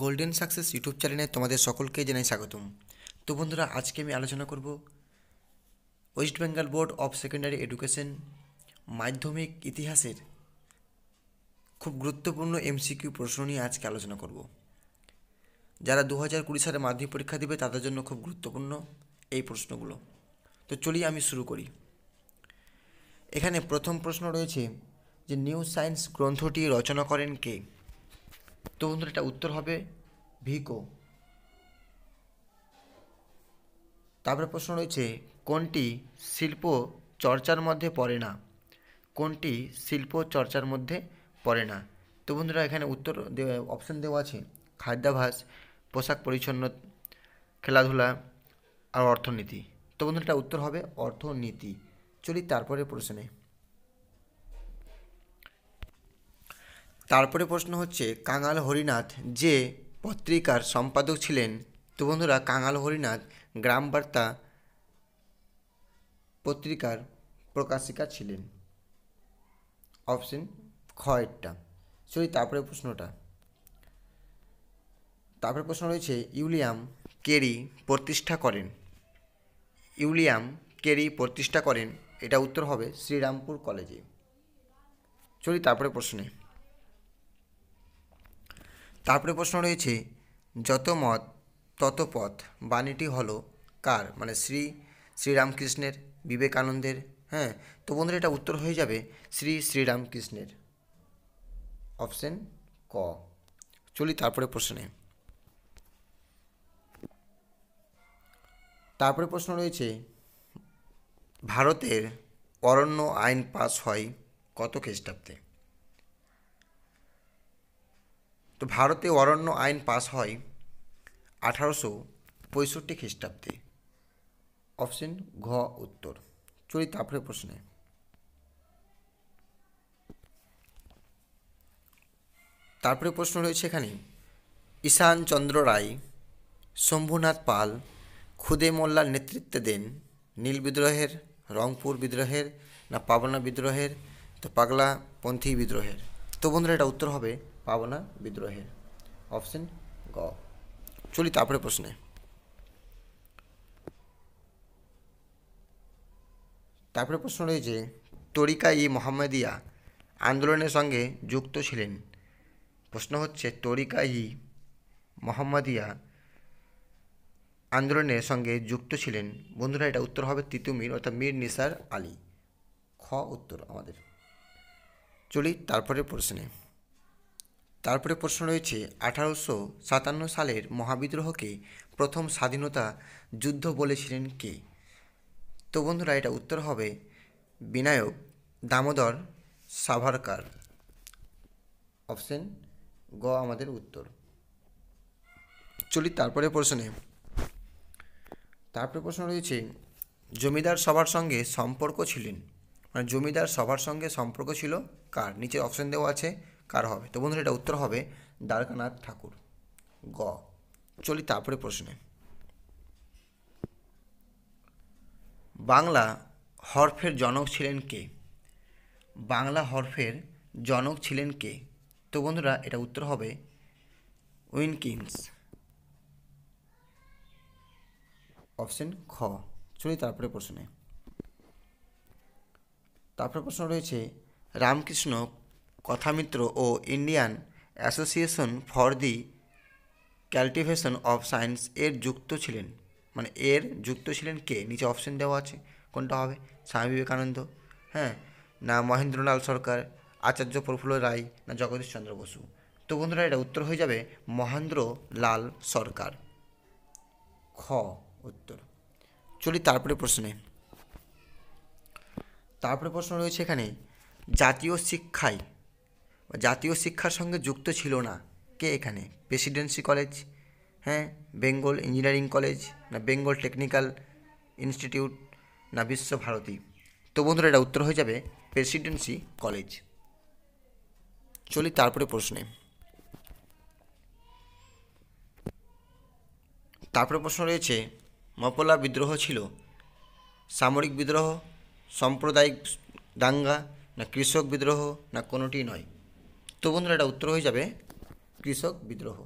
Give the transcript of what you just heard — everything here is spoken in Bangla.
গোল্ডেন সাকসেস ইউটিউব চ্যানেলে তোমাদের সকলকে জানাই স্বাগতম তো বন্ধুরা আজকে আমি আলোচনা করব West Bengal board of secondary education মাধ্যমিক ইতিহাসের খুব গুরুত্বপূর্ণ এমসিকিউ প্রশ্ন নিয়ে আজকে আলোচনা করব যারা দু হাজার কুড়ি সালে মাধ্যমিক পরীক্ষা দেবে তাদের জন্য খুব গুরুত্বপূর্ণ এই প্রশ্নগুলো তো চলি আমি শুরু করি এখানে প্রথম প্রশ্ন রয়েছে যে নিউ সায়েন্স গ্রন্থটি রচনা করেন কে তো বন্ধুরা এটা উত্তর হবে ভিকো তারপরে প্রশ্ন রয়েছে কোনটি শিল্প চর্চার মধ্যে পড়ে না কোনটি শিল্প চর্চার মধ্যে পড়ে না তো বন্ধুরা এখানে উত্তর অপশান দেওয়া আছে খাদ্যাভাস পোশাক পরিচ্ছন্ন খেলাধুলা আর অর্থনীতি তো বন্ধুরা এটা উত্তর হবে অর্থনীতি চলি তারপরে প্রশ্নে তারপরে প্রশ্ন হচ্ছে কাঙাল হরিনাথ যে পত্রিকার সম্পাদক ছিলেন তো বন্ধুরা কাঙাল হরিনাথ গ্রাম বার্তা পত্রিকার প্রকাশিকা ছিলেন অপশন খয়েরটা সরি তারপরে প্রশ্নটা তারপরে প্রশ্ন রয়েছে ইউলিয়াম কেরি প্রতিষ্ঠা করেন ইউলিয়াম কেরি প্রতিষ্ঠা করেন এটা উত্তর হবে শ্রীরামপুর কলেজে চলি তারপরে প্রশ্নে তারপরে প্রশ্ন রয়েছে যত মত তত পথ বাণীটি হলো কার মানে শ্রী শ্রীরামকৃষ্ণের বিবেকানন্দের হ্যাঁ তো বন্ধুরা এটা উত্তর হয়ে যাবে শ্রী শ্রীরামকৃষ্ণের অপশন ক চলি তারপরে প্রশ্নে তারপরে প্রশ্ন রয়েছে ভারতের অরণ্য আইন পাস হয় কত খ্রিস্টাব্দে তো ভারতে অরণ্য আইন পাস হয় আঠারোশো পঁয়ষট্টি খ্রিস্টাব্দে অপশন ঘ উত্তর চলি তারপরে প্রশ্নে তারপরে প্রশ্ন রয়েছে এখানে ঈশান চন্দ্র রায় শম্ভুনাথ পাল খুদে মোল্লার নেতৃত্বে দেন নীল বিদ্রোহের রংপুর বিদ্রোহের না পাবনা বিদ্রোহের তো পাগলাপন্থী বিদ্রোহের তো বন্ধুরা এটা উত্তর হবে পাবনা বিদ্রোহের অপশন গ চলি তারপরে প্রশ্নে তারপরে প্রশ্ন রয়েছে তরিকা ই মোহাম্মদিয়া আন্দোলনের সঙ্গে যুক্ত ছিলেন প্রশ্ন হচ্ছে তরিকা ই মোহাম্মদিয়া আন্দোলনের সঙ্গে যুক্ত ছিলেন বন্ধুরা এটা উত্তর হবে তিতু মীর অর্থাৎ মীর নিসার আলী খ উত্তর আমাদের চলি তারপরে প্রশ্নে তারপরে প্রশ্ন রয়েছে আঠারোশো সাতান্ন সালের মহাবিদ্রোহকে প্রথম স্বাধীনতা যুদ্ধ বলেছিলেন কে তো বন্ধুরা এটা উত্তর হবে বিনায়ক দামোদর সাভারকার অপশন গ আমাদের উত্তর চলি তারপরে প্রশ্নে তারপরে প্রশ্ন রয়েছে জমিদার সবার সঙ্গে সম্পর্ক ছিলেন মানে জমিদার সবার সঙ্গে সম্পর্ক ছিল কার নিচে অপশন দেওয়া আছে কার হবে তো বন্ধুরা এটা উত্তর হবে দ্বারকানাথ ঠাকুর গ চলি তারপরে প্রশ্নে বাংলা হরফের জনক ছিলেন কে বাংলা হরফের জনক ছিলেন কে তো বন্ধুরা এটা উত্তর হবে উইনকিন্স অপশন খ চলি তারপরে প্রশ্নে তারপরে প্রশ্ন রয়েছে রামকৃষ্ণ কথামিত্র ও Indian association for the cultivation of science এর যুক্ত ছিলেন মানে এর যুক্ত ছিলেন কে নিচে অপশন দেওয়া আছে কোনটা হবে স্বামী বিবেকানন্দ হ্যাঁ না মহেন্দ্রলাল সরকার আচার্য প্রফুল্ল রায় না জগদীশ চন্দ্র বসু তো বন্ধুরা এটা উত্তর হয়ে যাবে মহেন্দ্র লাল সরকার খ উত্তর চলি তারপরে প্রশ্নে তারপরে প্রশ্ন রয়েছে এখানে জাতীয় শিক্ষায় জাতীয় শিক্ষার সঙ্গে যুক্ত ছিল না কে এখানে প্রেসিডেন্সি কলেজ হ্যাঁ বেঙ্গল ইঞ্জিনিয়ারিং কলেজ না বেঙ্গল টেকনিক্যাল ইনস্টিটিউট না বিশ্বভারতী তো বন্ধুরা এটা উত্তর হয়ে যাবে প্রেসিডেন্সি কলেজ চলি তারপরে প্রশ্নে তারপরে প্রশ্ন রয়েছে মপলা বিদ্রোহ ছিল সামরিক বিদ্রোহ সাম্প্রদায়িক দাঙ্গা না কৃষক বিদ্রোহ না কোনোটি নয় তো বন্ধুরা এটা উত্তর হয়ে যাবে কৃষক বিদ্রোহ